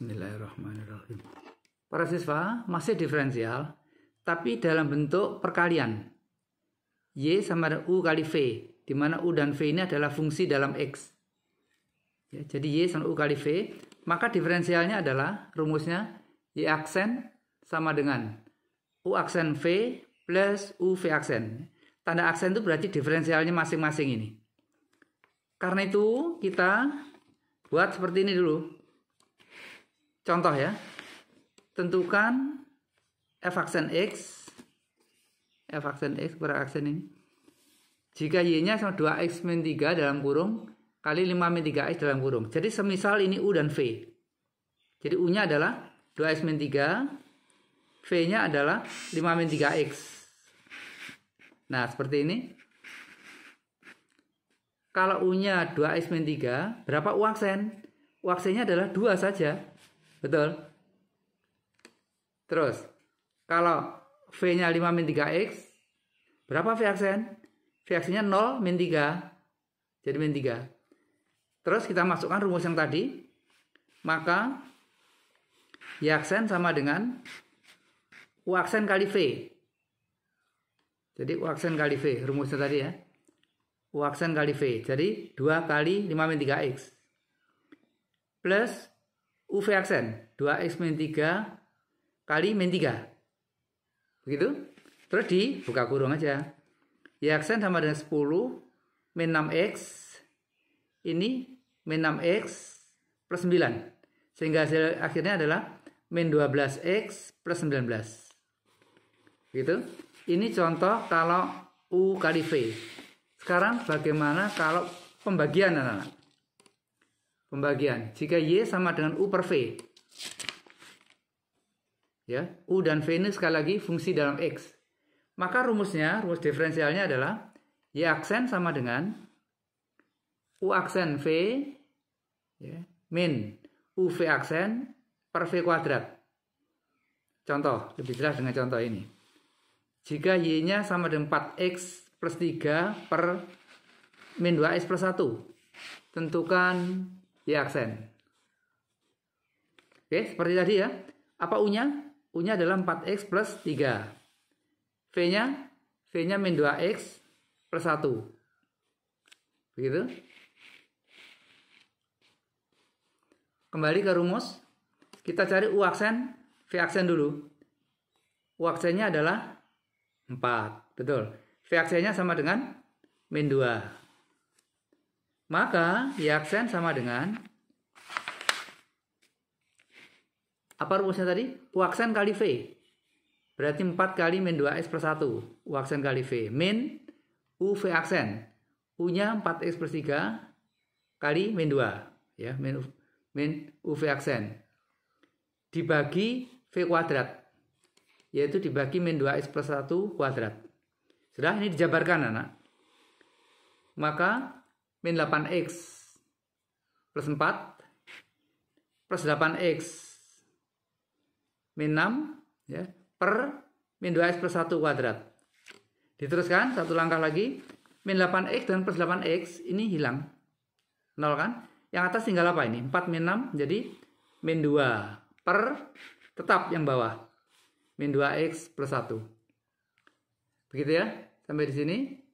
Bismillahirrahmanirrahim. Para siswa, masih diferensial, tapi dalam bentuk perkalian. Y sama dengan U kali V, di mana U dan V ini adalah fungsi dalam X. Ya, jadi Y sama U kali V, maka diferensialnya adalah rumusnya Y aksen sama dengan U aksen V plus U V aksen. Tanda aksen itu berarti diferensialnya masing-masing ini. Karena itu kita buat seperti ini dulu. Contoh ya. Tentukan f aksen x f aksen x kurang aksen ini. Jika y-nya sama 2x min 3 dalam kurung kali 5 min 3x dalam kurung. Jadi semisal ini u dan v. Jadi u-nya adalah 2x min 3 v-nya adalah 5 min 3x. Nah, seperti ini kalau U-nya 2X min 3, berapa U aksen? U aksennya adalah 2 saja. Betul? Terus, kalau V-nya 5 min 3X, berapa V aksen? V aksennya 0 min 3, jadi min 3. Terus kita masukkan rumus yang tadi, maka Y aksen sama dengan U aksen kali V. Jadi U aksen kali V, rumusnya tadi ya. U aksen kali V, jadi 2 kali 5 min 3X. Plus UV aksen 2x min 3 kali min 3 begitu terus dibuka kurung aja y aksen sama dengan 10 min 6x ini min 6x plus 9 sehingga hasil akhirnya adalah min 12x plus 19 begitu ini contoh kalau U kali V sekarang bagaimana kalau pembagian anak-anak pembagian. Jika Y sama dengan U per V. Ya, U dan V ini sekali lagi fungsi dalam X. Maka rumusnya, rumus diferensialnya adalah Y aksen sama dengan U aksen V ya, min U V aksen per V kuadrat. Contoh, lebih jelas dengan contoh ini. Jika Y-nya sama dengan 4X plus 3 per min 2X plus 1. Tentukan di aksen. Oke, seperti tadi ya. Apa U-nya? U-nya adalah 4X plus 3. V-nya? V-nya min 2X plus 1. Begitu. Kembali ke rumus. Kita cari U aksen, V aksen dulu. U aksennya adalah 4. Betul. V aksennya sama dengan min 2. Maka yaksen sama dengan apa rumusnya tadi? Waksen kali V. Berarti 4 kali min 2X per 1. Waksen kali V. Min UV aksen. U-nya 4X per 3 kali min 2. Ya, min, min UV aksen. Dibagi V kuadrat. Yaitu dibagi min 2X per 1 kuadrat. Sudah, ini dijabarkan anak. Maka min 8x plus 4 plus 8x min 6 ya, per min 2x plus 1 kuadrat. Diteruskan satu langkah lagi. Min 8x dan plus 8x ini hilang. 0 kan? Yang atas tinggal apa ini? 4 min 6 jadi min 2 per tetap yang bawah. Min 2x plus 1. Begitu ya. Sampai di sini.